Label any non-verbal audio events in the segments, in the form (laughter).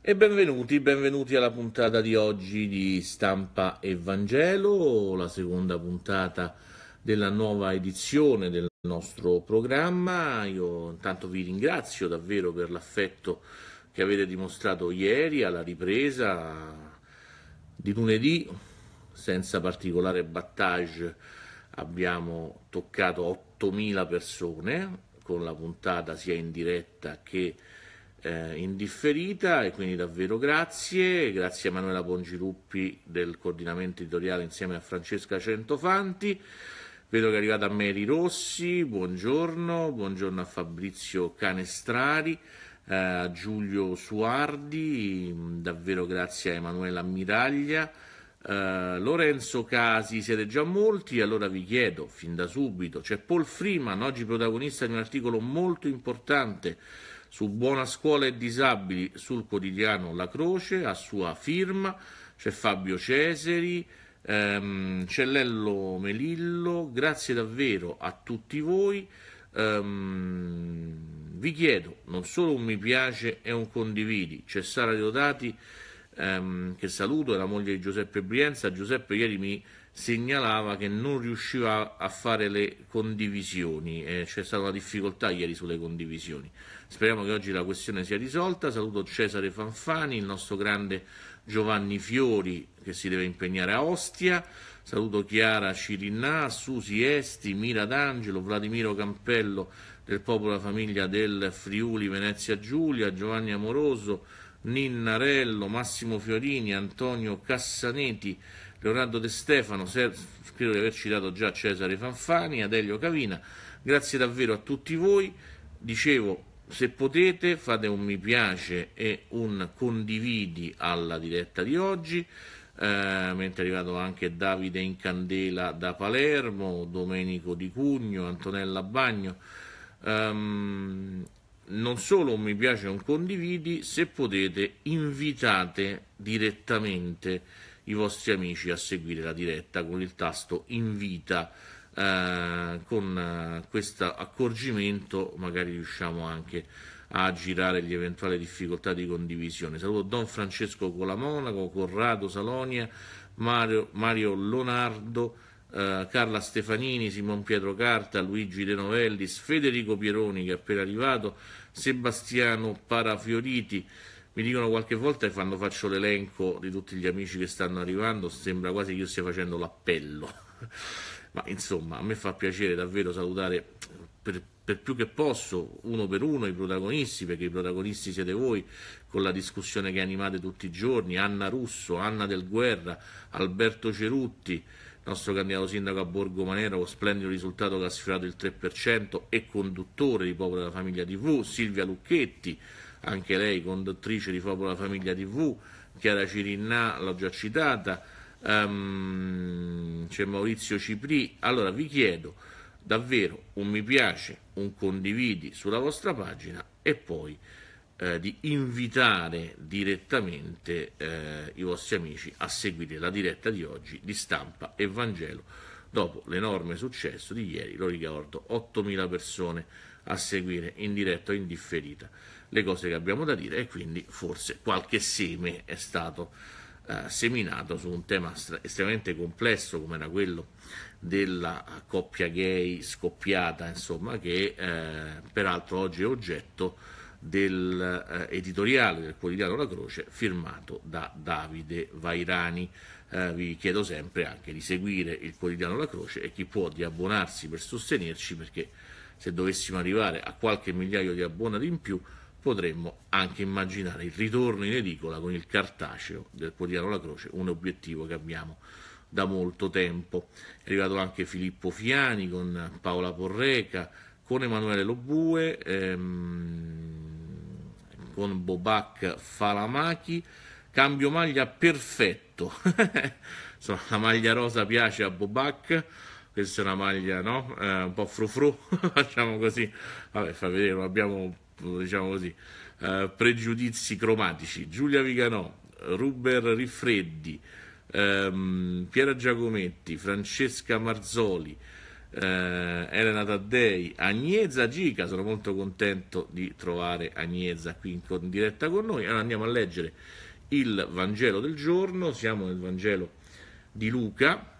E benvenuti, benvenuti alla puntata di oggi di Stampa Evangelo, la seconda puntata della nuova edizione del nostro programma. Io intanto vi ringrazio davvero per l'affetto che avete dimostrato ieri alla ripresa di lunedì, senza particolare battage abbiamo toccato 8.000 persone con la puntata sia in diretta che in eh, indifferita e quindi davvero grazie, grazie a Manuela Bongiluppi del coordinamento editoriale insieme a Francesca Centofanti, vedo che è arrivata Mary Rossi, buongiorno, buongiorno a Fabrizio Canestrari, eh, a Giulio Suardi, davvero grazie a Emanuela Miraglia, eh, Lorenzo Casi, siete già molti, allora vi chiedo fin da subito, c'è Paul Freeman, oggi protagonista di un articolo molto importante su Buona Scuola e Disabili sul quotidiano La Croce, a sua firma c'è Fabio Cesari, ehm, Cellello Melillo, grazie davvero a tutti voi. Ehm, vi chiedo non solo un mi piace e un condividi, c'è Sara Diodati ehm, che saluto, è la moglie di Giuseppe Brienza, Giuseppe ieri mi segnalava che non riusciva a fare le condivisioni, eh, c'è stata una difficoltà ieri sulle condivisioni. Speriamo che oggi la questione sia risolta. Saluto Cesare Fanfani, il nostro grande Giovanni Fiori che si deve impegnare a Ostia. Saluto Chiara Cirinà, Susi Esti, Mira D'Angelo, Vladimiro Campello del Popolo e Famiglia del Friuli Venezia Giulia, Giovanni Amoroso, Ninnarello, Massimo Fiorini, Antonio Cassaneti Leonardo De Stefano, spero di aver citato già Cesare Fanfani, Adelio Cavina, grazie davvero a tutti voi, dicevo se potete fate un mi piace e un condividi alla diretta di oggi, eh, mentre è arrivato anche Davide Incandela da Palermo, Domenico Di Cugno, Antonella Bagno. Um, non solo un mi piace e un condividi, se potete invitate direttamente i vostri amici a seguire la diretta con il tasto invita. Eh, con eh, questo accorgimento magari riusciamo anche a girare le eventuali difficoltà di condivisione. Saluto Don Francesco Colamonaco, Corrado Salonia, Mario, Mario Lonardo, eh, Carla Stefanini, Simon Pietro Carta, Luigi De Novellis, Federico Pieroni che è appena arrivato, Sebastiano Parafioriti. Mi dicono qualche volta che quando faccio l'elenco di tutti gli amici che stanno arrivando sembra quasi che io stia facendo l'appello. (laughs) Ma insomma, a me fa piacere davvero salutare per, per più che posso, uno per uno, i protagonisti, perché i protagonisti siete voi, con la discussione che animate tutti i giorni, Anna Russo, Anna Del Guerra, Alberto Cerutti, nostro candidato sindaco a Borgo Manera, con splendido risultato che ha sfiorato il 3% e conduttore di Popolo della Famiglia TV, Silvia Lucchetti, anche lei conduttrice di Fopola Famiglia TV, Chiara Cirinnà, l'ho già citata, um, c'è Maurizio Cipri, Allora vi chiedo davvero un mi piace, un condividi sulla vostra pagina e poi eh, di invitare direttamente eh, i vostri amici a seguire la diretta di oggi di stampa e Vangelo. Dopo l'enorme successo di ieri, lo ricordo, 8.000 persone a seguire in diretta o in differita le cose che abbiamo da dire e quindi forse qualche seme è stato eh, seminato su un tema estremamente complesso come era quello della coppia gay scoppiata, insomma, che eh, peraltro oggi è oggetto dell'editoriale eh, del quotidiano La Croce firmato da Davide Vairani. Eh, vi chiedo sempre anche di seguire il quotidiano La Croce e chi può di abbonarsi per sostenerci perché se dovessimo arrivare a qualche migliaio di abbonati in più potremmo anche immaginare il ritorno in edicola con il cartaceo del quotidiano La Croce, un obiettivo che abbiamo da molto tempo. È arrivato anche Filippo Fiani con Paola Porreca, con Emanuele Lobue, ehm, con Bobac Falamachi, cambio maglia perfetto. (laughs) Insomma, la maglia rosa piace a Bobac questa è una maglia no? eh, un po' frufru, (laughs) facciamo così, vabbè fa vedere, non abbiamo diciamo così, eh, pregiudizi cromatici. Giulia Viganò, Ruber Riffreddi, ehm, Piera Giacometti, Francesca Marzoli, eh, Elena Taddei, Agnesa Gica, sono molto contento di trovare Agnesa qui in, diretta con noi. Allora andiamo a leggere il Vangelo del giorno, siamo nel Vangelo di Luca,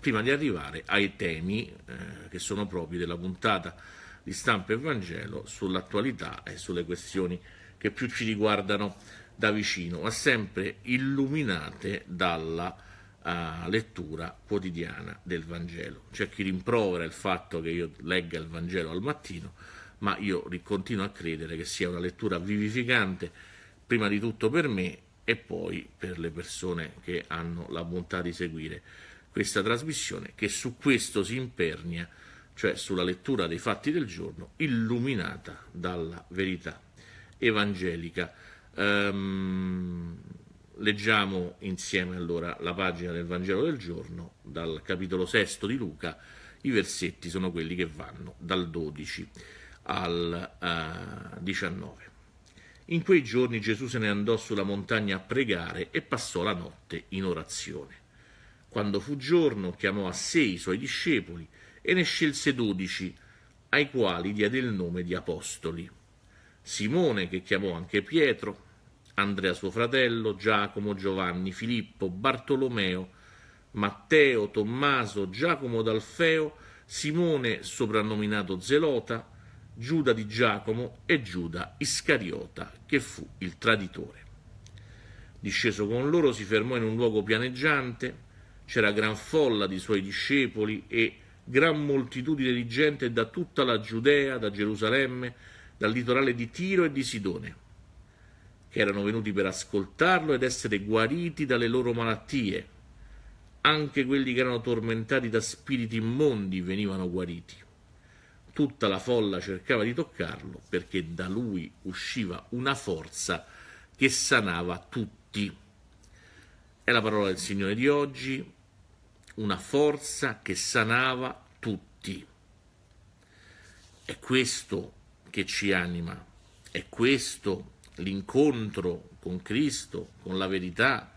prima di arrivare ai temi eh, che sono propri della puntata di stampa e Vangelo sull'attualità e sulle questioni che più ci riguardano da vicino, ma sempre illuminate dalla uh, lettura quotidiana del Vangelo. C'è chi rimprovera il fatto che io legga il Vangelo al mattino, ma io continuo a credere che sia una lettura vivificante prima di tutto per me e poi per le persone che hanno la bontà di seguire questa trasmissione che su questo si impernia cioè sulla lettura dei fatti del giorno, illuminata dalla verità evangelica. Ehm, leggiamo insieme allora la pagina del Vangelo del giorno, dal capitolo sesto di Luca, i versetti sono quelli che vanno dal 12 al uh, eh, 19. In quei giorni Gesù se ne andò sulla montagna a pregare e passò la notte in orazione. Quando fu giorno chiamò a sé i suoi discepoli e ne scelse dodici, ai quali diede il nome di apostoli. Simone, che chiamò anche Pietro, Andrea suo fratello, Giacomo, Giovanni, Filippo, Bartolomeo, Matteo, Tommaso, Giacomo d'Alfeo, Simone soprannominato Zelota, Giuda di Giacomo e Giuda Iscariota, che fu il traditore. Disceso con loro si fermò in un luogo pianeggiante, c'era gran folla di suoi discepoli e gran moltitudine di gente da tutta la Giudea, da Gerusalemme, dal litorale di Tiro e di Sidone, che erano venuti per ascoltarlo ed essere guariti dalle loro malattie. Anche quelli che erano tormentati da spiriti immondi venivano guariti. Tutta la folla cercava di toccarlo perché da lui usciva una forza che sanava tutti. È la parola del Signore di oggi una forza che sanava tutti. È questo che ci anima, è questo l'incontro con Cristo, con la verità,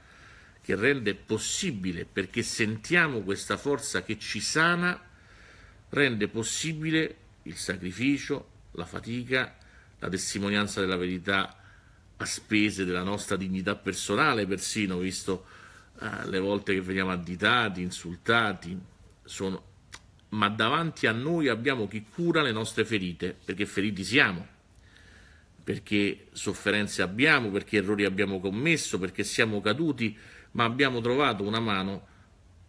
che rende possibile, perché sentiamo questa forza che ci sana, rende possibile il sacrificio, la fatica, la testimonianza della verità a spese della nostra dignità personale, persino visto le volte che veniamo additati, insultati, sono... ma davanti a noi abbiamo chi cura le nostre ferite, perché feriti siamo, perché sofferenze abbiamo, perché errori abbiamo commesso, perché siamo caduti, ma abbiamo trovato una mano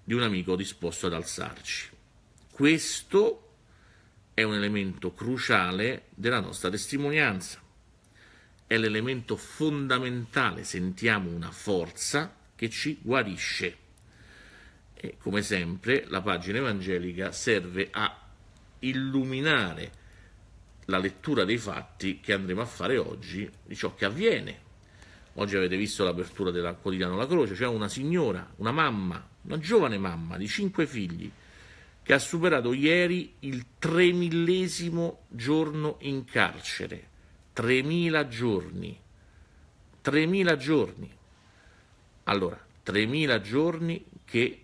di un amico disposto ad alzarci. Questo è un elemento cruciale della nostra testimonianza, è l'elemento fondamentale, sentiamo una forza che ci guarisce. E come sempre la pagina evangelica serve a illuminare la lettura dei fatti che andremo a fare oggi di ciò che avviene. Oggi avete visto l'apertura del quotidiano La Croce, cioè una signora, una mamma, una giovane mamma di cinque figli che ha superato ieri il tremillesimo giorno in carcere. 3.000 giorni. 3.000 giorni. Allora, 3.000 giorni che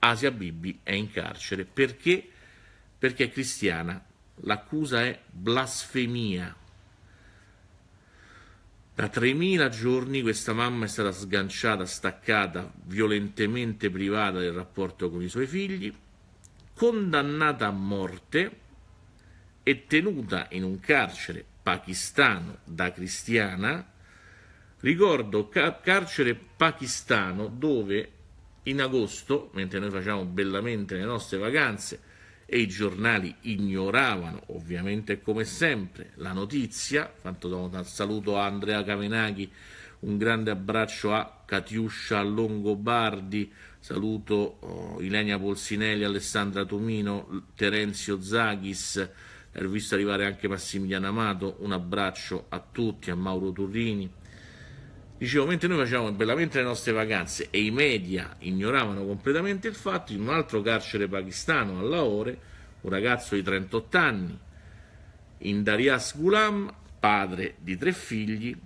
Asia Bibi è in carcere. Perché? Perché è cristiana. L'accusa è blasfemia. Da 3.000 giorni questa mamma è stata sganciata, staccata, violentemente privata del rapporto con i suoi figli, condannata a morte e tenuta in un carcere pakistano da cristiana Ricordo ca- carcere pakistano dove in agosto, mentre noi facciamo bellamente le nostre vacanze e i giornali ignoravano, ovviamente come sempre, la notizia, tanto do un saluto a Andrea Cavenaghi, un grande abbraccio a Catiuscia Longobardi, saluto oh, Ilenia Polsinelli, Alessandra Tomino, Terenzio Zaghis, ho visto arrivare anche Massimiliano Amato, un abbraccio a tutti, a Mauro Turrini, Dicevo, mentre noi facevamo bellamente le nostre vacanze e i media ignoravano completamente il fatto, in un altro carcere pakistano a Lahore, un ragazzo di 38 anni, Indarias Ghulam, padre di tre figli,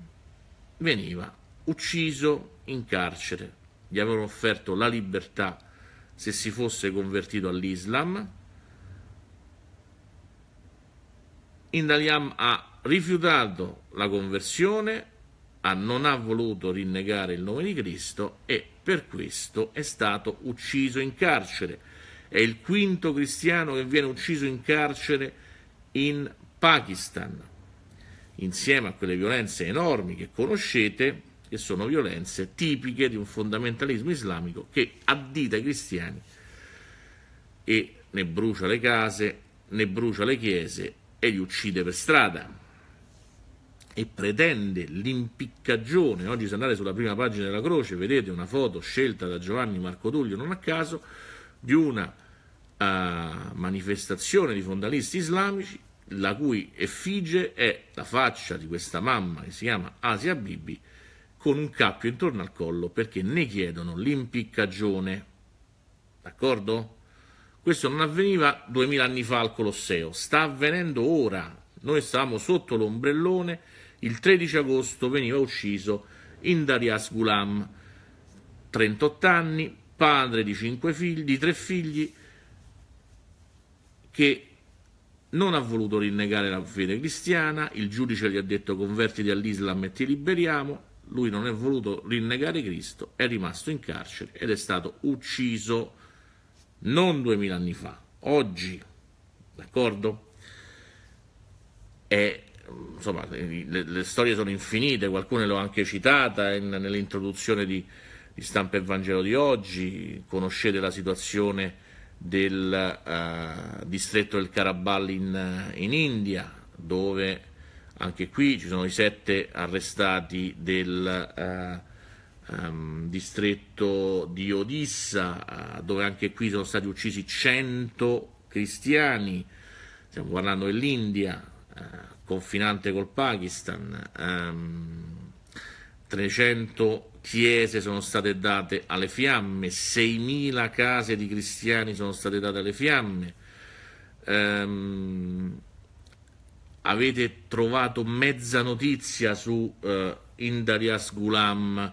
veniva ucciso in carcere. Gli avevano offerto la libertà se si fosse convertito all'Islam. Indariam ha rifiutato la conversione non ha voluto rinnegare il nome di Cristo e per questo è stato ucciso in carcere. È il quinto cristiano che viene ucciso in carcere in Pakistan, insieme a quelle violenze enormi che conoscete, che sono violenze tipiche di un fondamentalismo islamico che addita i cristiani e ne brucia le case, ne brucia le chiese e li uccide per strada e pretende l'impiccagione, oggi se andate sulla prima pagina della croce vedete una foto scelta da Giovanni Marco Tullio non a caso di una uh, manifestazione di fondalisti islamici la cui effigie è la faccia di questa mamma che si chiama Asia Bibi con un cappio intorno al collo perché ne chiedono l'impiccagione. D'accordo? Questo non avveniva duemila anni fa al Colosseo, sta avvenendo ora. Noi stavamo sotto l'ombrellone il 13 agosto veniva ucciso Indarias Gulam, 38 anni, padre di, figli, di tre figli, che non ha voluto rinnegare la fede cristiana, il giudice gli ha detto convertiti all'Islam e ti liberiamo, lui non è voluto rinnegare Cristo, è rimasto in carcere ed è stato ucciso non duemila anni fa, oggi, d'accordo? È insomma, le, le, storie sono infinite, qualcune l'ho anche citata in, nell'introduzione di, di Stampa e Vangelo di oggi, conoscete la situazione del uh, distretto del Karabal in, in, India, dove anche qui ci sono i sette arrestati del uh, um, distretto di Odissa, uh, dove anche qui sono stati uccisi 100 cristiani, stiamo parlando dell'India, confinante col Pakistan, ehm, 300 chiese sono state date alle fiamme, 6.000 case di cristiani sono state date alle fiamme, ehm, avete trovato mezza notizia su eh, Indarias Ghulam,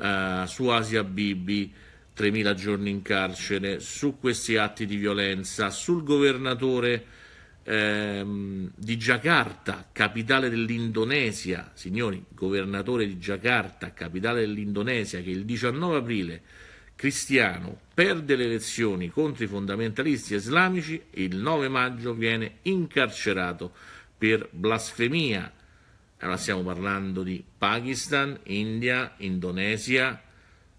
eh, su Asia Bibi, 3.000 giorni in carcere, su questi atti di violenza, sul governatore ehm, di Giacarta, capitale dell'Indonesia, signori, governatore di Giacarta, capitale dell'Indonesia, che il 19 aprile Cristiano perde le elezioni contro i fondamentalisti islamici e il 9 maggio viene incarcerato per blasfemia. Allora stiamo parlando di Pakistan, India, Indonesia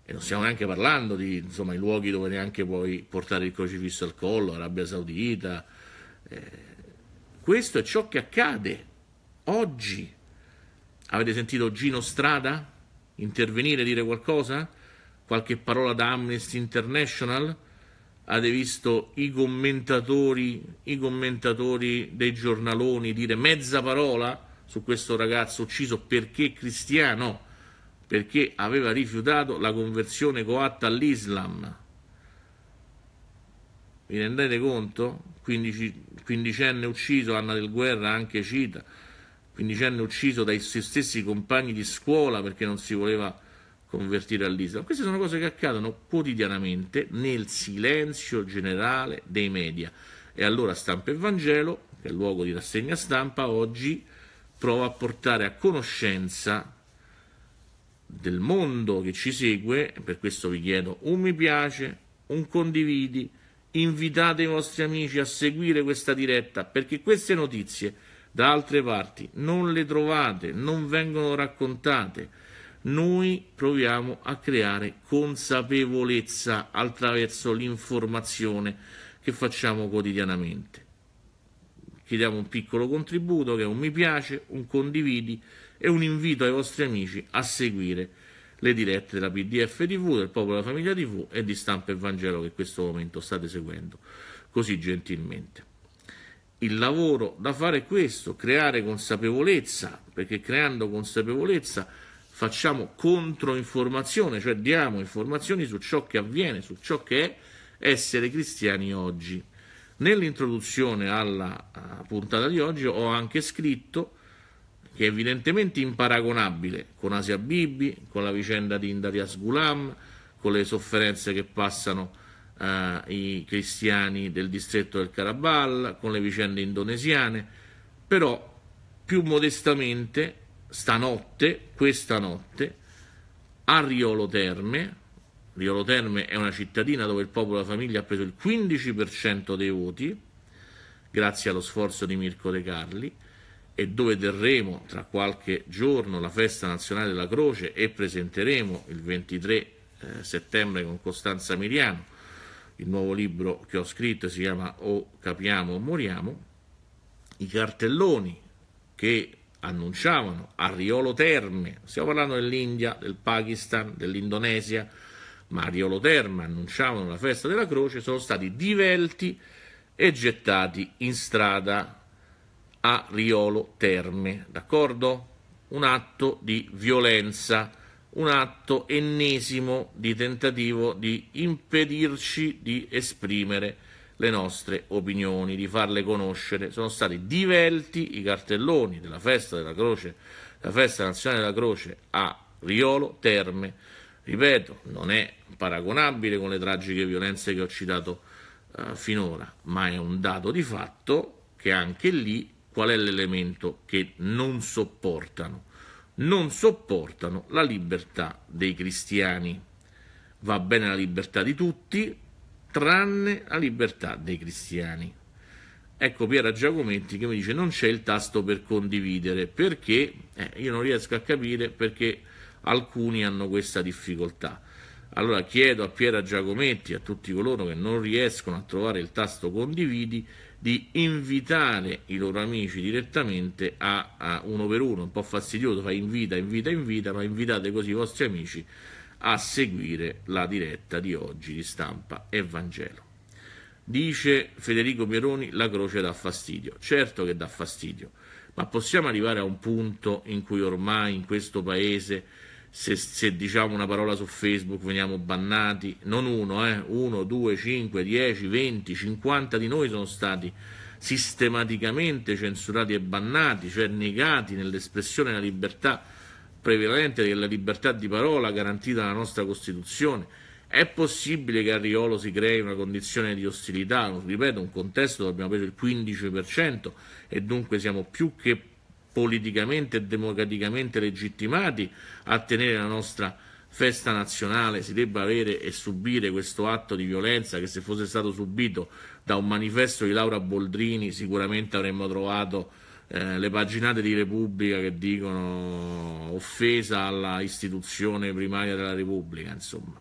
e non stiamo neanche parlando di insomma, i luoghi dove neanche puoi portare il crocifisso al collo, Arabia Saudita, eh, questo è ciò che accade oggi. Avete sentito Gino Strada intervenire dire qualcosa? Qualche parola da Amnesty International? Avete visto i commentatori, i commentatori dei giornaloni dire mezza parola su questo ragazzo ucciso perché cristiano? Perché aveva rifiutato la conversione coatta all'Islam. Vi rendete conto? 15, quindicenne ucciso, Anna del guerra anche Cita, quindicenne ucciso dai suoi stessi compagni di scuola perché non si voleva convertire all'Islam. Queste sono cose che accadono quotidianamente nel silenzio generale dei media. E allora Stampa e Vangelo, che è il luogo di rassegna stampa, oggi prova a portare a conoscenza del mondo che ci segue, per questo vi chiedo un mi piace, un condividi, invitate i vostri amici a seguire questa diretta perché queste notizie da altre parti non le trovate, non vengono raccontate. Noi proviamo a creare consapevolezza attraverso l'informazione che facciamo quotidianamente. Chiediamo un piccolo contributo che è un mi piace, un condividi e un invito ai vostri amici a seguire le dirette della PDF TV, del Popolo della Famiglia TV e di Stampa e Vangelo che in questo momento state seguendo così gentilmente. Il lavoro da fare è questo, creare consapevolezza, perché creando consapevolezza facciamo controinformazione, cioè diamo informazioni su ciò che avviene, su ciò che è essere cristiani oggi. Nell'introduzione alla puntata di oggi ho anche scritto che è evidentemente imparagonabile con Asia Bibi, con la vicenda di Indarias Gulam, con le sofferenze che passano eh, i cristiani del distretto del Karabal, con le vicende indonesiane, però più modestamente stanotte, questa notte, a Riolo Terme, Riolo Terme è una cittadina dove il popolo e la famiglia ha preso il 15% dei voti, grazie allo sforzo di Mirko De Carli, e dove terremo tra qualche giorno la festa nazionale della Croce e presenteremo il 23 eh, settembre con Costanza Miriano il nuovo libro che ho scritto si chiama O capiamo o moriamo i cartelloni che annunciavano a Riolo Terme stiamo parlando dell'India, del Pakistan, dell'Indonesia ma a Riolo Terme annunciavano la festa della croce sono stati divelti e gettati in strada a Riolo Terme, d'accordo? Un atto di violenza, un atto ennesimo di tentativo di impedirci di esprimere le nostre opinioni, di farle conoscere. Sono stati divelti i cartelloni della festa della croce, la festa nazionale della croce a Riolo Terme. Ripeto, non è paragonabile con le tragiche violenze che ho citato eh, finora, ma è un dato di fatto che anche lì qual è l'elemento che non sopportano? Non sopportano la libertà dei cristiani. Va bene la libertà di tutti, tranne la libertà dei cristiani. Ecco Piera Giacometti che mi dice non c'è il tasto per condividere perché eh, io non riesco a capire perché alcuni hanno questa difficoltà. Allora chiedo a Piera Giacometti, a tutti coloro che non riescono a trovare il tasto condividi, di invitare i loro amici direttamente a, a uno per uno, un po' fastidioso, fa invita, invita, invita, ma invitate così i vostri amici a seguire la diretta di oggi di stampa Evangelo. Dice Federico Meroni la croce dà fastidio, certo che dà fastidio, ma possiamo arrivare a un punto in cui ormai in questo paese se, se, diciamo una parola su Facebook veniamo bannati, non uno, eh, uno, due, cinque, dieci, venti, cinquanta di noi sono stati sistematicamente censurati e bannati, cioè negati nell'espressione della libertà prevalente della libertà di parola garantita dalla nostra Costituzione. È possibile che a Riolo si crei una condizione di ostilità, ripeto, un contesto dove abbiamo preso il 15% e dunque siamo più che politicamente e democraticamente legittimati a tenere la nostra festa nazionale si debba avere e subire questo atto di violenza che se fosse stato subito da un manifesto di Laura Boldrini sicuramente avremmo trovato eh, le paginate di Repubblica che dicono offesa alla istituzione primaria della Repubblica, insomma.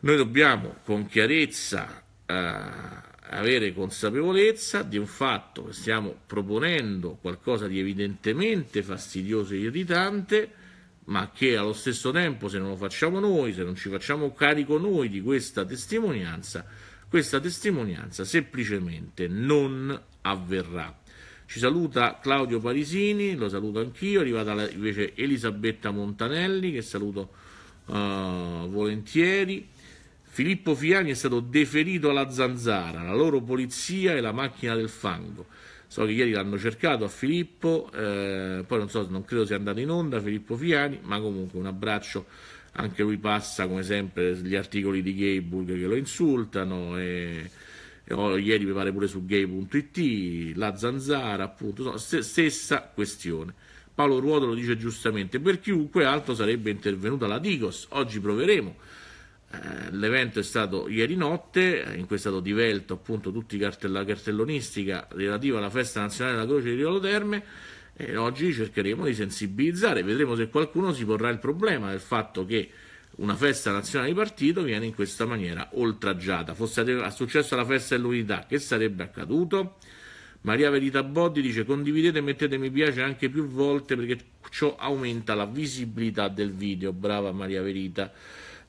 Noi dobbiamo con chiarezza eh, avere consapevolezza di un fatto che stiamo proponendo qualcosa di evidentemente fastidioso e irritante, ma che allo stesso tempo se non lo facciamo noi, se non ci facciamo carico noi di questa testimonianza, questa testimonianza semplicemente non avverrà. Ci saluta Claudio Parisini, lo saluto anch'io, è arrivata invece Elisabetta Montanelli che saluto uh, volentieri. Filippo Fiani è stato deferito alla zanzara, la loro polizia e la macchina del fango. So che ieri l'hanno cercato a Filippo, eh, poi non so, non credo sia andato in onda Filippo Fiani, ma comunque un abbraccio anche lui passa come sempre gli articoli di Gayburg che lo insultano e, e oh, ieri mi pare pure su gay.it la zanzara appunto no, st- stessa questione Paolo Ruoto lo dice giustamente per chiunque altro sarebbe intervenuta la Digos oggi proveremo eh, l'evento è stato ieri notte, eh, in cui è stato divelto appunto tutta cartell- la cartellonistica relativa alla festa nazionale della Croce di Riolo Terme e oggi cercheremo di sensibilizzare, vedremo se qualcuno si porrà il problema del fatto che una festa nazionale di partito viene in questa maniera oltraggiata. Fosse successo alla festa dell'unità, che sarebbe accaduto? Maria Verita Boddi dice condividete e mettete mi piace anche più volte perché ciò aumenta la visibilità del video. Brava Maria Verita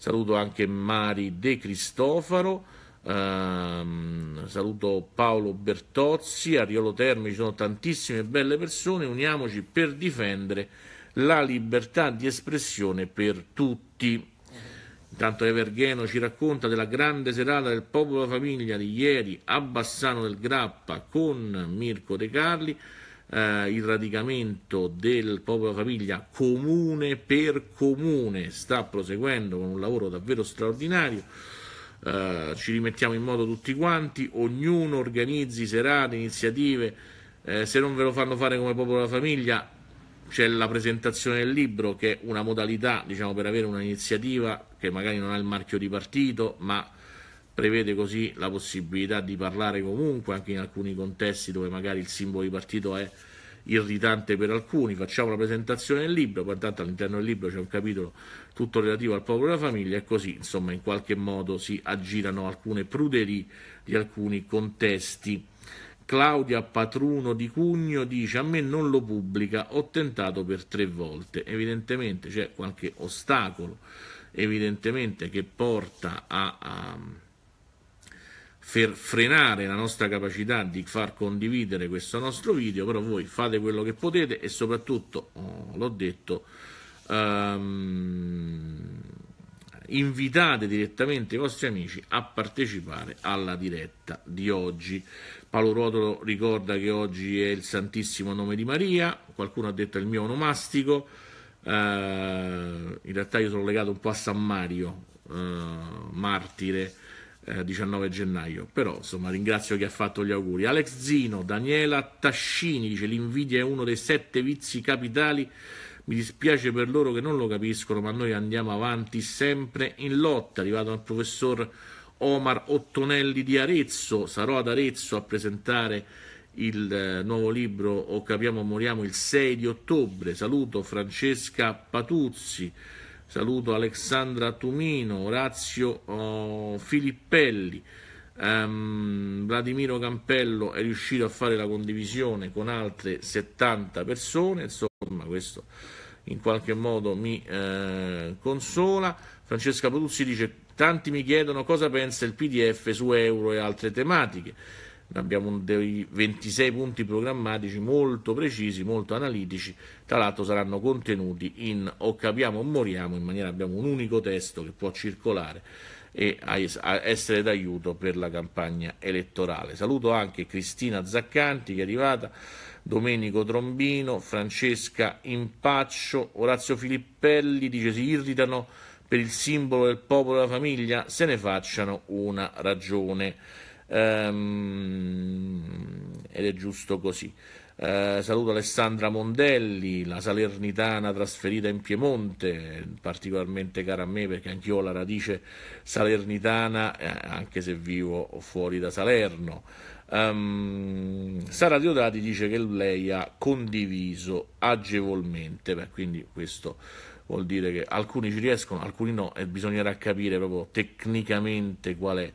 saluto anche Mari De Cristofaro, ehm, saluto Paolo Bertozzi, Ariolo Termi, ci sono tantissime belle persone, uniamoci per difendere la libertà di espressione per tutti. Intanto Evergeno ci racconta della grande serata del popolo famiglia di ieri a Bassano del Grappa con Mirko De Carli eh, il radicamento del popolo famiglia comune per comune sta proseguendo con un lavoro davvero straordinario. Eh, ci rimettiamo in moto tutti quanti, ognuno organizzi serate, iniziative. Eh, se non ve lo fanno fare come popolo della famiglia, c'è la presentazione del libro che è una modalità diciamo, per avere un'iniziativa che magari non ha il marchio di partito, ma prevede così la possibilità di parlare comunque anche in alcuni contesti dove magari il simbolo di partito è irritante per alcuni, facciamo la presentazione del libro, poi all'interno del libro c'è un capitolo tutto relativo al popolo e alla famiglia e così insomma in qualche modo si aggirano alcune pruderi di alcuni contesti. Claudia Patruno di Cugno dice a me non lo pubblica, ho tentato per tre volte, evidentemente c'è qualche ostacolo, evidentemente che porta a, a per frenare la nostra capacità di far condividere questo nostro video, però voi fate quello che potete e soprattutto, oh, l'ho detto, ehm, invitate direttamente i vostri amici a partecipare alla diretta di oggi. Paolo Ruotolo ricorda che oggi è il Santissimo Nome di Maria, qualcuno ha detto il mio onomastico, eh, in realtà io sono legato un po' a San Mario, eh, martire, eh, 19 gennaio. Però insomma ringrazio chi ha fatto gli auguri. Alex Zino, Daniela Tascini dice l'invidia è uno dei sette vizi capitali. Mi dispiace per loro che non lo capiscono, ma noi andiamo avanti sempre in lotta. Arrivato al professor Omar Ottonelli di Arezzo, sarò ad Arezzo a presentare il eh, nuovo libro O capiamo moriamo il 6 di ottobre. Saluto Francesca Patuzzi saluto Alexandra Tumino, Orazio oh, Filippelli, ehm, Vladimiro Campello è riuscito a fare la condivisione con altre 70 persone, insomma questo in qualche modo mi eh, consola. Francesca Poduzzi dice tanti mi chiedono cosa pensa il PDF su euro e altre tematiche abbiamo dei 26 punti programmatici molto precisi, molto analitici, tra l'altro saranno contenuti in o capiamo o moriamo, in maniera abbiamo un unico testo che può circolare e essere d'aiuto per la campagna elettorale. Saluto anche Cristina Zaccanti che è arrivata, Domenico Trombino, Francesca Impaccio, Orazio Filippelli dice si irritano per il simbolo del popolo e della famiglia, se ne facciano una ragione ehm, ed è giusto così. Eh, saluto Alessandra Mondelli, la salernitana trasferita in Piemonte, particolarmente cara a me perché anch'io ho la radice salernitana, eh, anche se vivo fuori da Salerno. Um, ehm, Sara Diodati dice che lei ha condiviso agevolmente, beh, quindi questo vuol dire che alcuni ci riescono, alcuni no, e bisognerà capire proprio tecnicamente qual è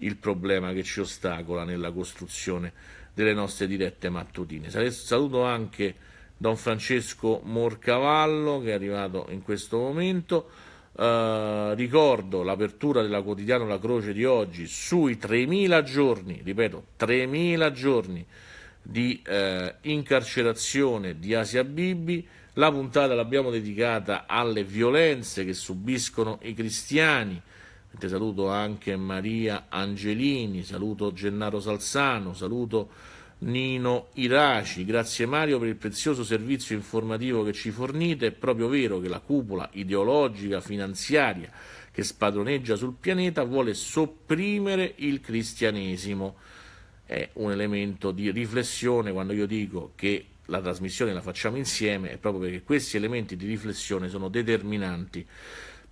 il problema che ci ostacola nella costruzione delle nostre dirette mattutine. Saluto anche Don Francesco Morcavallo che è arrivato in questo momento. Eh, ricordo l'apertura della quotidiana La Croce di oggi sui 3.000 giorni, ripeto, 3.000 giorni di eh, incarcerazione di Asia Bibi. La puntata l'abbiamo dedicata alle violenze che subiscono i cristiani saluto anche Maria Angelini, saluto Gennaro Salzano, saluto Nino Iraci, grazie Mario per il prezioso servizio informativo che ci fornite, è proprio vero che la cupola ideologica finanziaria che spadroneggia sul pianeta vuole sopprimere il cristianesimo. È un elemento di riflessione quando io dico che la trasmissione la facciamo insieme, è proprio perché questi elementi di riflessione sono determinanti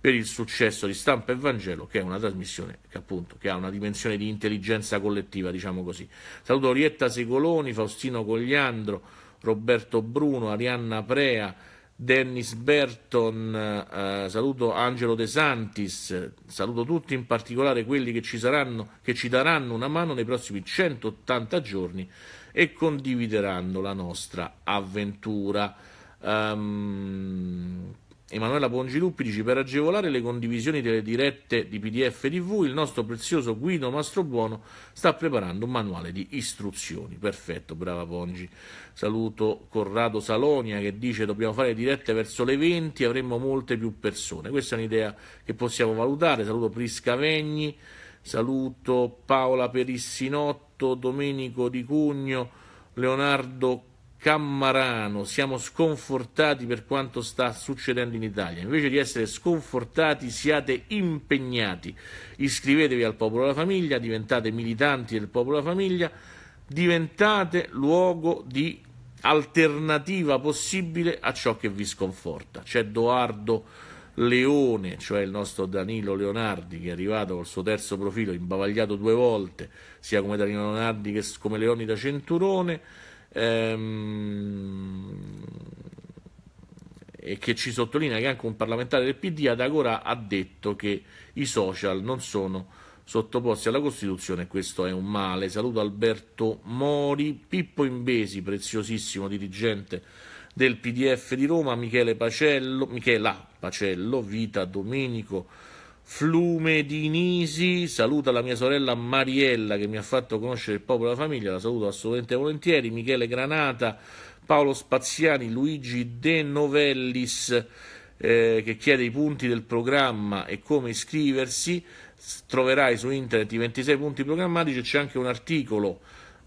per il successo di Stampa e Vangelo, che è una trasmissione che appunto che ha una dimensione di intelligenza collettiva, diciamo così. Saluto Orietta Segoloni, Faustino Cogliandro, Roberto Bruno, Arianna Prea, Dennis Berton, eh, saluto Angelo De Santis, saluto tutti, in particolare quelli che ci, saranno, che ci daranno una mano nei prossimi 180 giorni e condivideranno la nostra avventura. Um, Emanuela Bongilupi dice per agevolare le condivisioni delle dirette di PDF TV il nostro prezioso Guido Mastrobuono sta preparando un manuale di istruzioni. Perfetto, brava Pongi. Saluto Corrado Salonia che dice dobbiamo fare dirette verso le 20, avremo molte più persone. Questa è un'idea che possiamo valutare. Saluto Prisca Vegni, saluto Paola Perissinotto, Domenico Di Cugno, Leonardo Cammarano, siamo sconfortati per quanto sta succedendo in Italia. Invece di essere sconfortati, siate impegnati. Iscrivetevi al Popolo della Famiglia, diventate militanti del Popolo della Famiglia, diventate luogo di alternativa possibile a ciò che vi sconforta. C'è Doardo Leone, cioè il nostro Danilo Leonardi, che è arrivato col suo terzo profilo, imbavagliato due volte, sia come Danilo Leonardi che come Leoni da Centurone Ehm, e che ci sottolinea che anche un parlamentare del PD ad Agora ha detto che i social non sono sottoposti alla Costituzione, questo è un male. Saluto Alberto Mori, Pippo Imbesi, preziosissimo dirigente del PDF di Roma, Michele Pacello, Michela Pacello, Vita Domenico, Flume Flumedinisi, saluta la mia sorella Mariella che mi ha fatto conoscere il popolo e la famiglia, la saluto assolutamente volentieri, Michele Granata, Paolo Spaziani, Luigi De Novellis eh, che chiede i punti del programma e come iscriversi, troverai su internet i 26 punti programmatici, e c'è anche un articolo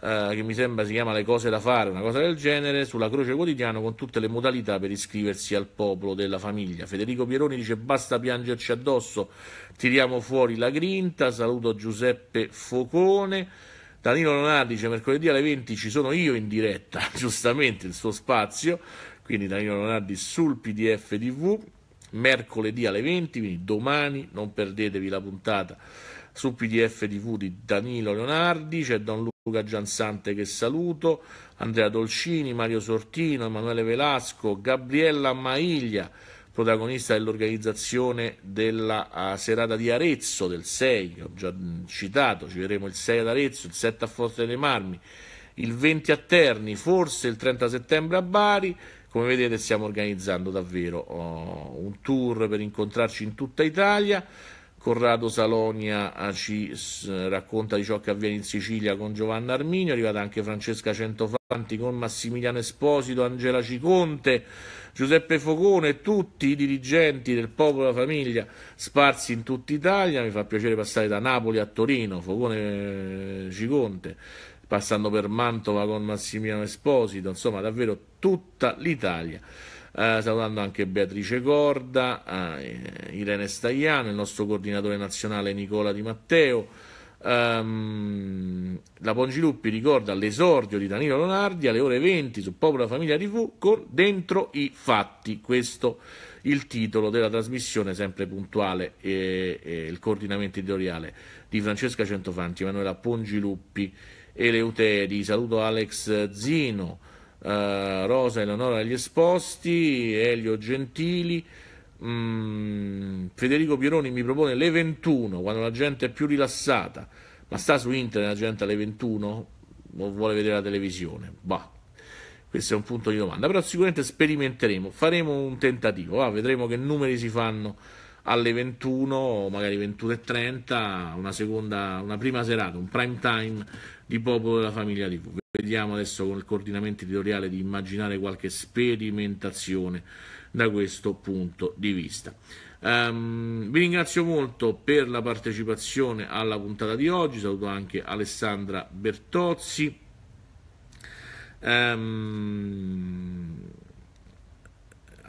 eh, che mi sembra si chiama Le cose da fare, una cosa del genere, sulla Croce Quotidiano con tutte le modalità per iscriversi al popolo della famiglia. Federico Pieroni dice basta piangerci addosso, tiriamo fuori la grinta, saluto Giuseppe Focone. Danilo Leonardi dice mercoledì alle 20 ci sono io in diretta, (laughs) giustamente il suo spazio, quindi Danilo Leonardi sul PDF TV, mercoledì alle 20, quindi domani non perdetevi la puntata sul PDF TV di Danilo Leonardi, c'è Don Luca Luca Giansante che saluto, Andrea Dolcini, Mario Sortino, Emanuele Velasco, Gabriella Maiglia, protagonista dell'organizzazione della eh, serata di Arezzo del 6, che ho già mm, citato, ci vedremo il 6 ad Arezzo, il 7 a Forte dei Marmi, il 20 a Terni, forse il 30 settembre a Bari, come vedete stiamo organizzando davvero oh, un tour per incontrarci in tutta Italia. Corrado Salonia ah, ci racconta di ciò che avviene in Sicilia con Giovanna Arminio, è arrivata anche Francesca Centofanti con Massimiliano Esposito, Angela Ciconte, Giuseppe Fogone e tutti i dirigenti del popolo e della famiglia sparsi in tutta Italia. Mi fa piacere passare da Napoli a Torino, Fogone eh, Ciconte, passando per Mantova con Massimiliano Esposito, insomma davvero tutta l'Italia. Eh, salutando anche Beatrice Corda, eh, Irene Stagliano, il nostro coordinatore nazionale Nicola Di Matteo. Ehm, la Pongiluppi ricorda l'esordio di Danilo Lonardi alle ore 20 su Popola Famiglia TV con Dentro i Fatti. Questo il titolo della trasmissione, sempre puntuale, e, e il coordinamento editoriale di Francesca Centofanti, Emanuela Pongiluppi e Leuteri. Saluto Alex Zino eh, Rosa Leonora agli Esposti, Elio Gentili, mh, mm, Federico Pieroni mi propone le 21 quando la gente è più rilassata, ma sta su internet la gente alle 21 o vuole vedere la televisione? Bah. Questo è un punto di domanda, però sicuramente sperimenteremo, faremo un tentativo, va? Ah, vedremo che numeri si fanno alle 21, magari 21.30, una, seconda, una prima serata, un prime time di Popolo della Famiglia TV vediamo adesso con il coordinamento editoriale di immaginare qualche sperimentazione da questo punto di vista. Um, vi ringrazio molto per la partecipazione alla puntata di oggi, saluto anche Alessandra Bertozzi. Um,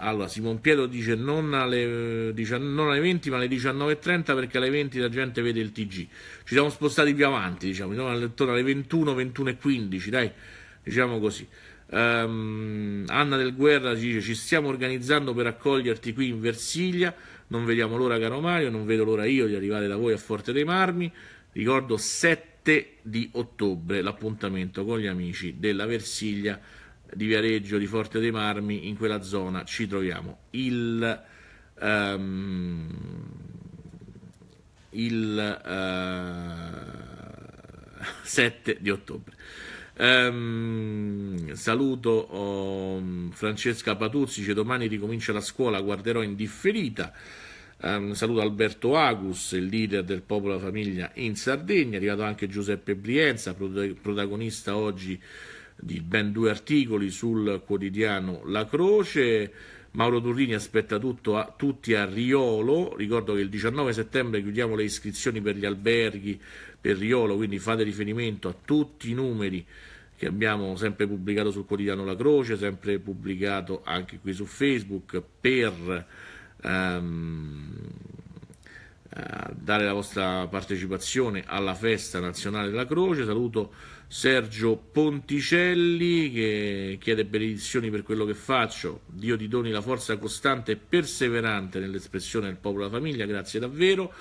allora, Simon Pietro dice non alle, non alle 20 ma alle 19.30 perché alle 20 la gente vede il TG. Ci siamo spostati più avanti, diciamo, diciamo intorno alle 21, 21.15, dai, diciamo così. Um, Anna del Guerra ci dice ci stiamo organizzando per accoglierti qui in Versiglia, non vediamo l'ora caro Mario, non vedo l'ora io di arrivare da voi a Forte dei Marmi. Ricordo 7 di ottobre l'appuntamento con gli amici della Versiglia di Viareggio, di Forte dei Marmi, in quella zona ci troviamo. Il, um, il uh, eh, 7 (laughs) di ottobre. Um, saluto um, Francesca Patuzzi, dice domani ricomincia la scuola, guarderò in differita. Um, saluto Alberto Agus, il leader del popolo famiglia in Sardegna, è arrivato anche Giuseppe Brienza, protagonista oggi di ben due articoli sul quotidiano La Croce. Mauro Turrini aspetta tutto a, tutti a Riolo, ricordo che il 19 settembre chiudiamo le iscrizioni per gli alberghi per Riolo, quindi fate riferimento a tutti i numeri che abbiamo sempre pubblicato sul quotidiano La Croce, sempre pubblicato anche qui su Facebook per ehm, eh, dare la vostra partecipazione alla festa nazionale della Croce. Saluto Sergio Ponticelli che chiede benedizioni per quello che faccio. Dio ti doni la forza costante e perseverante nell'espressione del popolo e della famiglia, grazie davvero.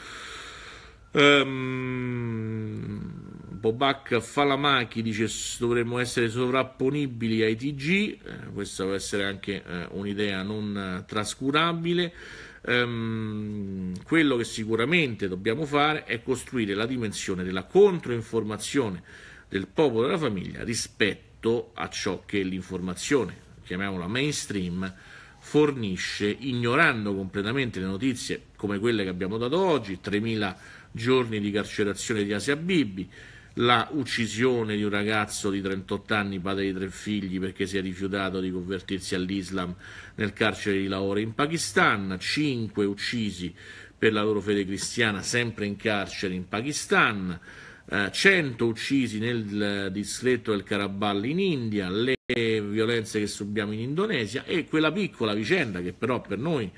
Um, ehm, Bobac Falamachi dice dovremmo essere sovrapponibili ai TG, eh, questa può essere anche eh, un'idea non eh, trascurabile. Um, quello che sicuramente dobbiamo fare è costruire la dimensione della controinformazione del popolo e della famiglia rispetto a ciò che l'informazione, chiamiamola mainstream, fornisce, ignorando completamente le notizie come quelle che abbiamo dato oggi, 3.000 giorni di carcerazione di Asia Bibi, la uccisione di un ragazzo di 38 anni, padre di tre figli, perché si è rifiutato di convertirsi all'Islam nel carcere di Lahore in Pakistan, 5 uccisi per la loro fede cristiana sempre in carcere in Pakistan, 100 eh, uccisi nel eh, distretto del Karabal in India, le violenze che subiamo in Indonesia e quella piccola vicenda che però per noi è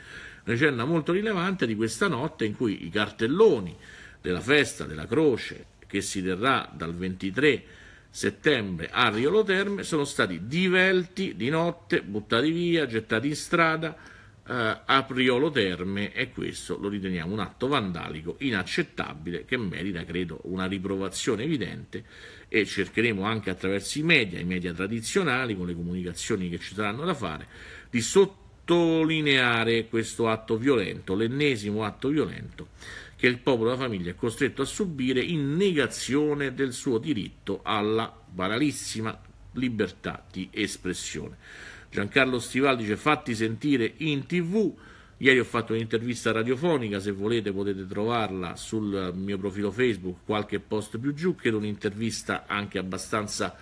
una vicenda molto rilevante di questa notte in cui i cartelloni della festa della croce che si terrà dal 23 settembre a Riolo Terme sono stati divelti di notte, buttati via, gettati in strada, eh, Apriolo Terme e questo lo riteniamo un atto vandalico inaccettabile che merita, credo, una riprovazione evidente e cercheremo anche attraverso i media, i media tradizionali, con le comunicazioni che ci saranno da fare, di sottolineare questo atto violento, l'ennesimo atto violento che il popolo della famiglia è costretto a subire in negazione del suo diritto alla banalissima libertà di espressione. Giancarlo Stival dice fatti sentire in tv. Ieri ho fatto un'intervista radiofonica, se volete potete trovarla sul mio profilo Facebook, qualche post più giù, chiedo un'intervista anche abbastanza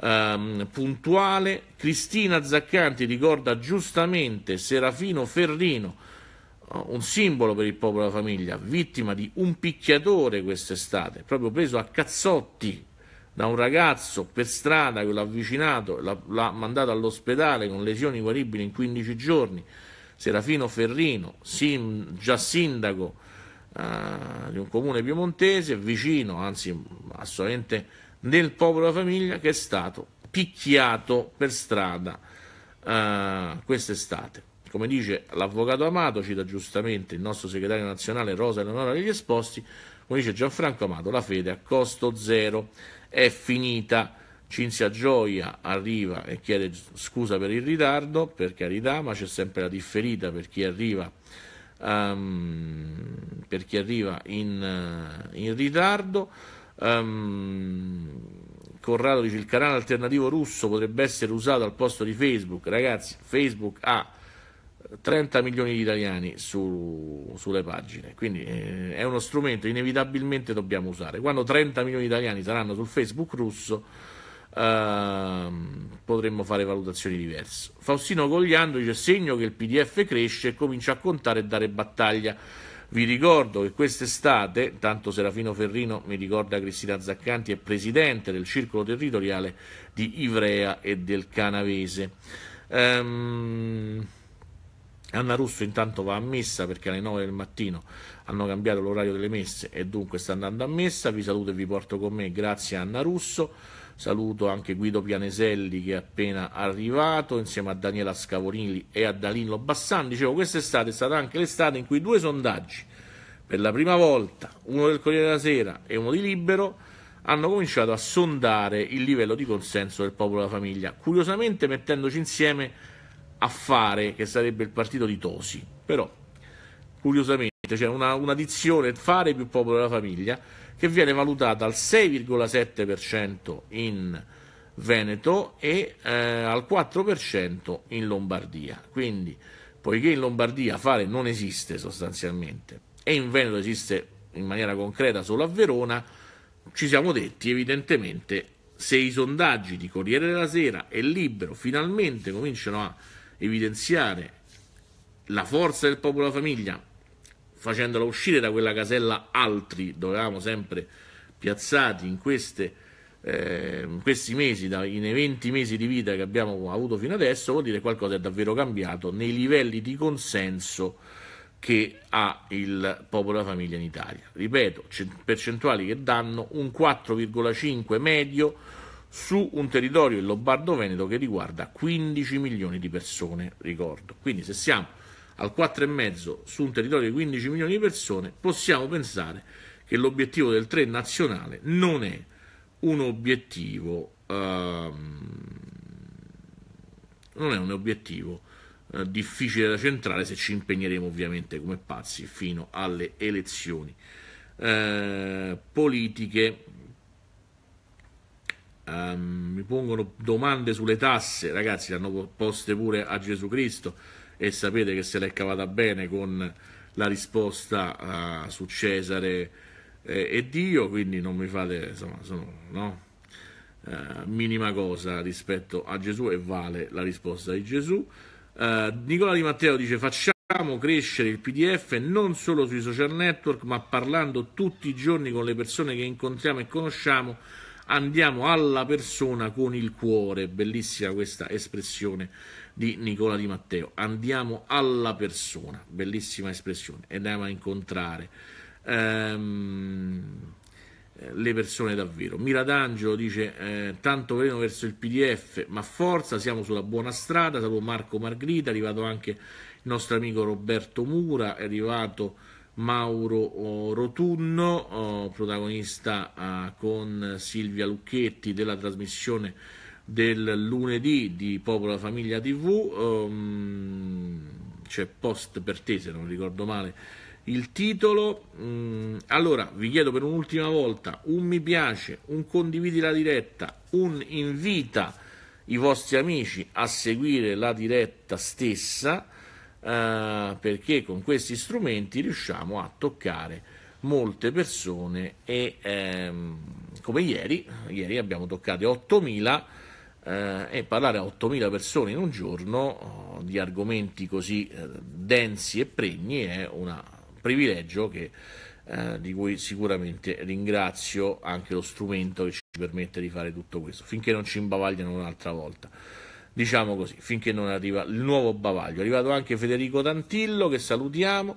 ehm, puntuale. Cristina Zaccanti ricorda giustamente Serafino Ferrino, un simbolo per il popolo e la famiglia, vittima di un picchiatore quest'estate, proprio preso a cazzotti da un ragazzo per strada che l'ha avvicinato, l'ha, mandato all'ospedale con lesioni guaribili in 15 giorni, Serafino Ferrino, sin, già sindaco eh, di un comune piemontese, vicino, anzi assolutamente nel popolo della famiglia, che è stato picchiato per strada eh, quest'estate. Come dice l'avvocato Amato, cita giustamente il nostro segretario nazionale Rosa Eleonora degli Esposti, come dice Gianfranco Amato, la fede a costo zero è finita. Cinzia Gioia arriva e chiede scusa per il ritardo, per carità, ma c'è sempre la differita per chi arriva, um, per chi arriva in, eh, in ritardo. Um, Corrado dice il canale alternativo russo potrebbe essere usato al posto di Facebook. Ragazzi, Facebook ha 30 milioni di italiani su, sulle pagine, quindi eh, è uno strumento inevitabilmente dobbiamo usare. Quando 30 milioni di italiani saranno sul Facebook russo eh, potremmo fare valutazioni diverse. Faustino Gogliando dice segno che il PDF cresce e comincia a contare e dare battaglia. Vi ricordo che quest'estate, tanto Serafino Ferrino mi ricorda Cristina Zaccanti è presidente del circolo territoriale di Ivrea e del Canavese. Ehm, Anna Russo intanto va a messa perché alle 9 del mattino hanno cambiato l'orario delle messe e dunque sta andando a messa. Vi saluto e vi porto con me, grazie Anna Russo. Saluto anche Guido Pianeselli che è appena arrivato insieme a Daniela Scavolini e a Danilo Bassan. Dicevo, quest'estate è stata anche l'estate in cui due sondaggi, per la prima volta, uno del Corriere della Sera e uno di Libero, hanno cominciato a sondare il livello di consenso del popolo della famiglia, curiosamente mettendoci insieme fare che sarebbe il partito di Tosi, però curiosamente c'è cioè una, una dizione fare più popolo della famiglia che viene valutata al 6,7% in Veneto e eh, al 4% in Lombardia. Quindi, poiché in Lombardia fare non esiste sostanzialmente e in Veneto esiste in maniera concreta solo a Verona, ci siamo detti evidentemente se i sondaggi di Corriere della Sera e Libero finalmente cominciano a evidenziare la forza del popolo famiglia, facendola uscire da quella casella altri, dove eravamo sempre piazzati in, queste, eh, in questi mesi, da, in 20 mesi di vita che abbiamo avuto fino adesso, vuol dire qualcosa è davvero cambiato nei livelli di consenso che ha il popolo della famiglia in Italia. Ripeto, percentuali che danno un 4,5 medio su un territorio, il Lombardo-Veneto, che riguarda 15 milioni di persone, ricordo. Quindi se siamo al 4,5 su un territorio di 15 milioni di persone, possiamo pensare che l'obiettivo del 3 nazionale non è un obiettivo, ehm, è un obiettivo eh, difficile da centrare se ci impegneremo ovviamente come pazzi fino alle elezioni eh, politiche Um, mi pongono domande sulle tasse, ragazzi, le hanno poste pure a Gesù Cristo e sapete che se l'è cavata bene con la risposta uh, su Cesare eh, e Dio, quindi non mi fate, insomma, sono, no? uh, minima cosa rispetto a Gesù e vale la risposta di Gesù. Uh, Nicola Di Matteo dice facciamo crescere il PDF non solo sui social network ma parlando tutti i giorni con le persone che incontriamo e conosciamo andiamo alla persona con il cuore, bellissima questa espressione di Nicola Di Matteo, andiamo alla persona, bellissima espressione, e andiamo a incontrare ehm, le persone davvero. Miradangelo dice eh, tanto veleno verso il PDF, ma forza, siamo sulla buona strada, saluto Marco Margrita, è arrivato anche il nostro amico Roberto Mura, è arrivato... Mauro Rotunno, eh, protagonista eh, con Silvia Lucchetti della trasmissione del lunedì di Popola Famiglia TV, ehm, c'è Post per te se non ricordo male il titolo. Mm, allora vi chiedo per un'ultima volta un mi piace, un condividi la diretta, un invita i vostri amici a seguire la diretta stessa eh, perché con questi strumenti riusciamo a toccare molte persone e ehm, come ieri, ieri abbiamo toccato 8.000 eh, e parlare a 8.000 persone in un giorno oh, di argomenti così eh, densi e pregni è un privilegio che, eh, di cui sicuramente ringrazio anche lo strumento che ci permette di fare tutto questo, finché non ci imbavagliano un'altra volta diciamo così, finché non arriva il nuovo bavaglio. È arrivato anche Federico Tantillo, che salutiamo.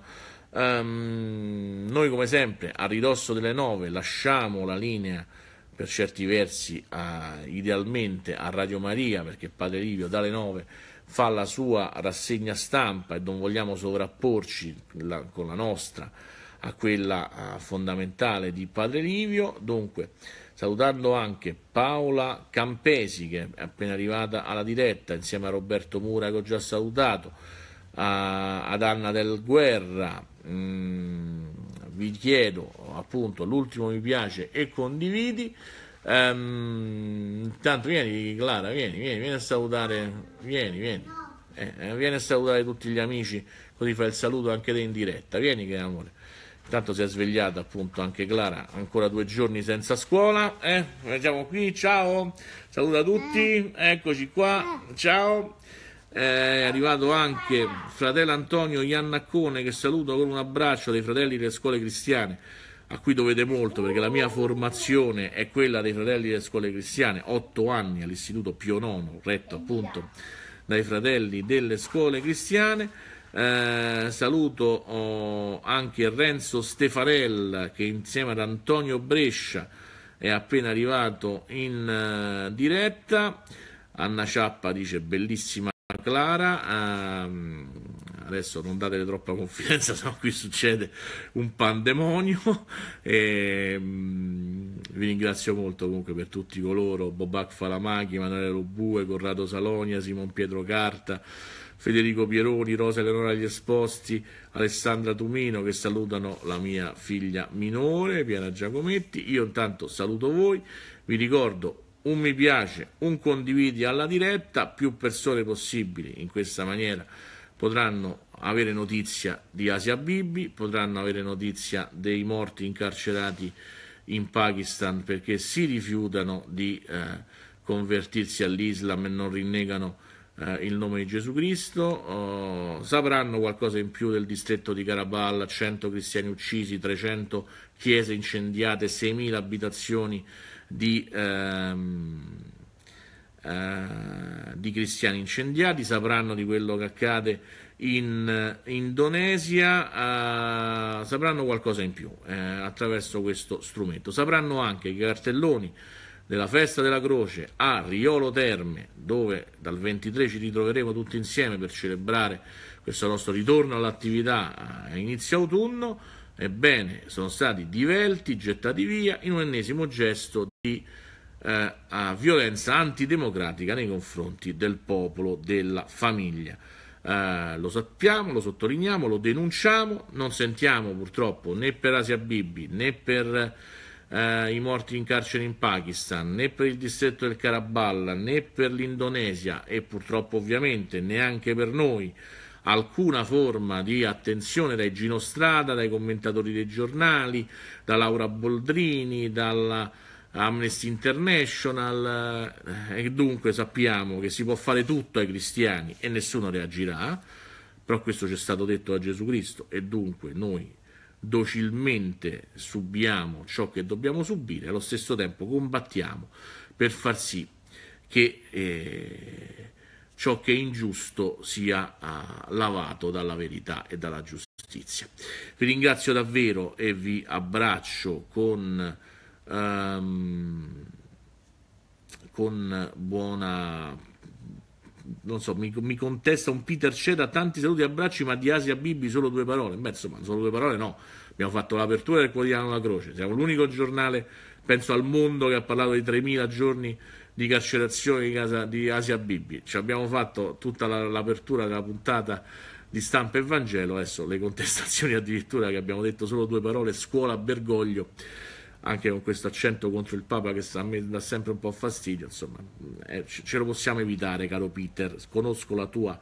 Um, noi come sempre a ridosso delle nove, lasciamo la linea per certi versi a, idealmente a Radio Maria perché Padre Livio dalle nove fa la sua rassegna stampa e non vogliamo sovrapporci la, con la nostra a quella fondamentale di Padre Livio. Dunque, salutando anche Paola Campesi che è appena arrivata alla diretta insieme a Roberto Mura che ho già salutato, ad Anna del Guerra. Mm, vi chiedo appunto l'ultimo mi piace e condividi. Um, ehm, tanto vieni Clara, vieni, vieni, vieni a salutare, vieni, vieni. Eh, eh, vieni a salutare tutti gli amici, così fai il saluto anche te in diretta. Vieni che amore. Intanto si è svegliata appunto anche Clara, ancora due giorni senza scuola. Eh, siamo qui, ciao, saluta tutti, eccoci qua, ciao. Eh, è arrivato anche fratello Antonio Iannaccone che saluto con un abbraccio dei fratelli delle scuole cristiane a cui dovete molto perché la mia formazione è quella dei fratelli delle scuole cristiane, otto anni all'istituto Pio IX, retto appunto dai fratelli delle scuole cristiane. Eh, saluto oh, anche Renzo Stefarella che insieme ad Antonio Brescia è appena arrivato in uh, diretta. Anna Ciappa dice bellissima Clara. Uh, adesso non datele troppa confidenza, (laughs) se no qui succede un pandemonio. E, mh, mm, vi ringrazio molto comunque per tutti coloro, Bobac Falamachi, Manuele Lobue, Corrado Salonia, Simon Pietro Carta, Federico Pieroni, Rosa Eleonora Gli Esposti, Alessandra Tumino che salutano la mia figlia minore, Piana Giacometti. Io intanto saluto voi, vi ricordo un mi piace, un condividi alla diretta, più persone possibili in questa maniera potranno avere notizia di Asia Bibi, potranno avere notizia dei morti incarcerati in Pakistan perché si rifiutano di eh, convertirsi all'Islam e non rinnegano eh, il nome di Gesù Cristo, oh, sapranno qualcosa in più del distretto di Karaballa, 100 cristiani uccisi, 300 chiese incendiate, 6.000 abitazioni di... Ehm, eh, di cristiani incendiati, sapranno di quello che accade in eh, Indonesia, eh, sapranno qualcosa in più eh, attraverso questo strumento. Sapranno anche che i cartelloni della festa della croce a Riolo Terme, dove dal 23 ci ritroveremo tutti insieme per celebrare questo nostro ritorno all'attività eh, a inizio autunno, ebbene sono stati divelti, gettati via in un ennesimo gesto di eh, a violenza antidemocratica nei confronti del popolo, della famiglia. Eh, lo sappiamo, lo sottolineiamo, lo denunciamo, non sentiamo purtroppo né per Asia Bibi né per eh, i morti in carcere in Pakistan né per il distretto del Karaballa né per l'Indonesia e purtroppo ovviamente neanche per noi alcuna forma di attenzione dai Gino Strada, dai commentatori dei giornali, da Laura Boldrini, dalla Amnesty International eh, e dunque sappiamo che si può fare tutto ai cristiani e nessuno reagirà, però questo ci è stato detto da Gesù Cristo e dunque noi docilmente subiamo ciò che dobbiamo subire e allo stesso tempo combattiamo per far sì che eh, ciò che è ingiusto sia uh, lavato dalla verità e dalla giustizia. Vi ringrazio davvero e vi abbraccio con ehm, con buona non so, mi, mi, contesta un Peter Ceda tanti saluti e abbracci, ma di Asia Bibi solo due parole. Beh, insomma, solo due parole no. Abbiamo fatto l'apertura del quotidiano La Croce, siamo l'unico giornale, penso al mondo, che ha parlato di 3.000 giorni di carcerazione di, casa, di Asia Bibi. Ci abbiamo fatto tutta la, l'apertura della puntata di stampa e Vangelo, adesso le contestazioni addirittura che abbiamo detto solo due parole, scuola, Bergoglio anche con questo accento contro il Papa che a me dà sempre un po' fastidio, insomma, mm, eh, ce lo possiamo evitare, caro Peter. Conosco la tua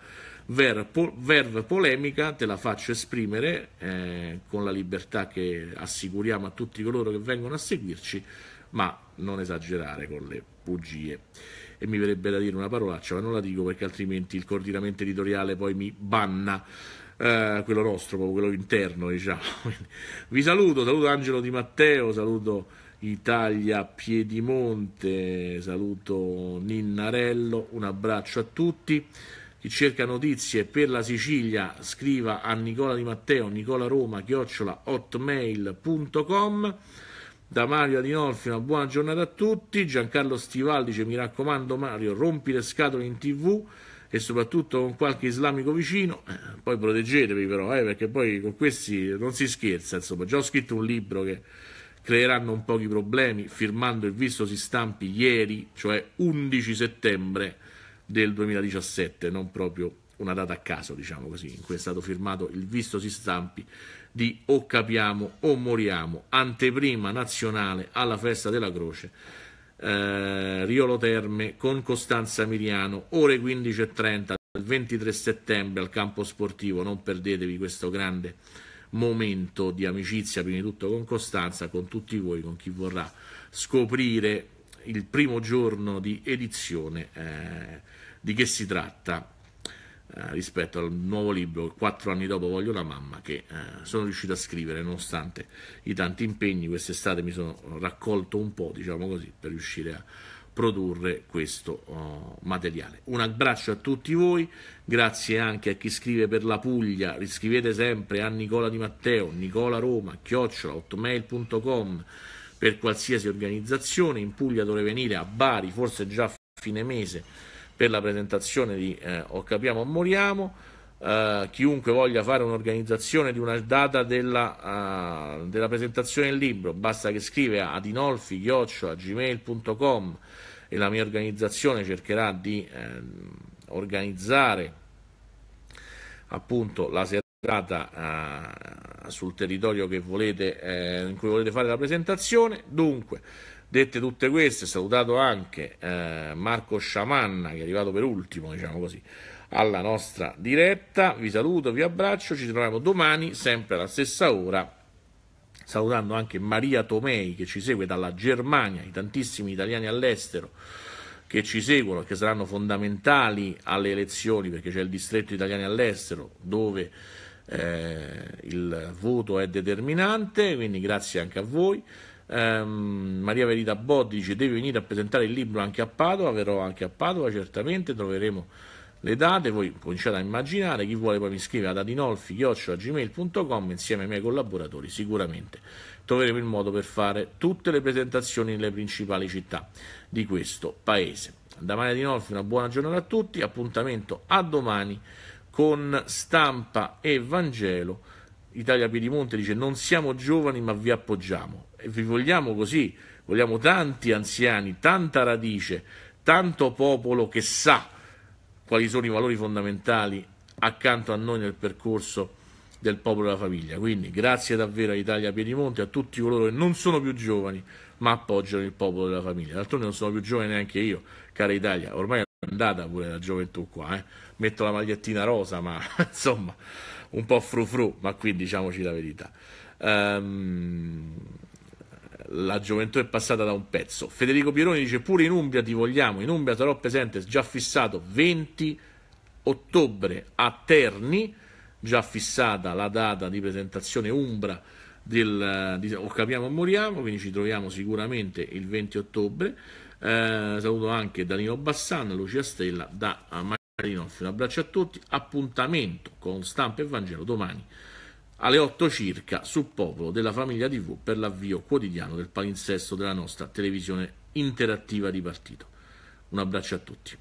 verve polemica, te la faccio esprimere eh, con la libertà che assicuriamo a tutti coloro che vengono a seguirci, ma non esagerare con le bugie. E mi verrebbe da dire una parolaccia, ma non la dico perché altrimenti il coordinamento editoriale poi mi banna. Eh, quello nostro, proprio quello interno, diciamo. (laughs) Vi saluto, saluto Angelo Di Matteo, saluto Italia Piedimonte, saluto Ninnarello, un abbraccio a tutti. Chi cerca notizie per la Sicilia scriva a Nicola Di Matteo, Nicola Roma, chiocciola hotmail.com. Da Mario Adinolfi una buona giornata a tutti. Giancarlo Stival dice mi raccomando Mario, rompi le scatole in tv e soprattutto con qualche islamico vicino, eh, poi proteggetevi però, eh, perché poi con questi non si scherza, insomma, già ho scritto un libro che creeranno un pochi problemi, firmando il visto si stampi ieri, cioè 11 settembre del 2017, non proprio una data a caso, diciamo così, in cui è stato firmato il visto si stampi di o capiamo o moriamo, anteprima nazionale alla festa della croce eh, Riolo Terme con Costanza Miriano, ore 15.30 del 23 settembre al campo sportivo. Non perdetevi questo grande momento di amicizia, prima di tutto con Costanza, con tutti voi, con chi vorrà scoprire il primo giorno di edizione eh, di che si tratta eh, rispetto al nuovo libro Quattro anni dopo voglio la mamma che eh, sono riuscito a scrivere nonostante i tanti impegni quest'estate mi sono raccolto un po' diciamo così per riuscire a produrre questo oh, materiale. Un abbraccio a tutti voi, grazie anche a chi scrive per la Puglia, riscrivete sempre a Nicola Di Matteo, Nicola Roma, chiocciola, hotmail.com per qualsiasi organizzazione, in Puglia dovrei venire a Bari, forse già a fine mese per la presentazione di eh, O Capiamo o Moriamo. Eh, chiunque voglia fare un'organizzazione di una data della, uh, della presentazione del libro, basta che scrive a adinolfi-gmail.com e la mia organizzazione cercherà di eh, organizzare appunto la serata eh, sul territorio volete, eh, in cui volete fare la presentazione. Dunque, Dette tutte queste, salutato anche eh, Marco Sciamanna che è arrivato per ultimo, diciamo così, alla nostra diretta. Vi saluto, vi abbraccio, ci troviamo domani sempre alla stessa ora. Salutando anche Maria Tomei che ci segue dalla Germania, i tantissimi italiani all'estero che ci seguono e che saranno fondamentali alle elezioni perché c'è il distretto italiani all'estero dove eh, il voto è determinante, quindi grazie anche a voi. Um, Maria Verita Boddi dice devi venire a presentare il libro anche a Padova, verrò anche a Padova certamente, troveremo le date, voi cominciate a immaginare, chi vuole poi mi scrive ad adinolfi-gmail.com insieme ai miei collaboratori sicuramente troveremo il modo per fare tutte le presentazioni nelle principali città di questo paese. Da Maria Adinolfi una buona giornata a tutti, appuntamento a domani con stampa e Vangelo. Italia Piedimonte dice non siamo giovani ma vi appoggiamo vi vogliamo così, vogliamo tanti anziani, tanta radice, tanto popolo che sa quali sono i valori fondamentali accanto a noi nel percorso del popolo e della famiglia. Quindi grazie davvero a Italia Piedimonte, a tutti coloro che non sono più giovani, ma appoggiano il popolo e la famiglia. D'altronde non sono più giovane neanche io, cara Italia, ormai è andata pure la gioventù qua, eh. metto la magliettina rosa, ma (laughs) insomma, un po' frufru, ma qui diciamoci la verità. Um, la gioventù è passata da un pezzo. Federico Pieroni dice pure in Umbria ti vogliamo, in Umbria sarò presente, già fissato 20 ottobre a Terni, già fissata la data di presentazione Umbra del, di, o capiamo o moriamo, quindi ci troviamo sicuramente il 20 ottobre. Eh, saluto anche Danilo Bassan, Lucia Stella da Marinoffi. Un abbraccio a tutti, appuntamento con Stampa e Vangelo domani alle 8 circa su Popolo della Famiglia TV per l'avvio quotidiano del palinsesto della nostra televisione interattiva di partito. Un abbraccio a tutti.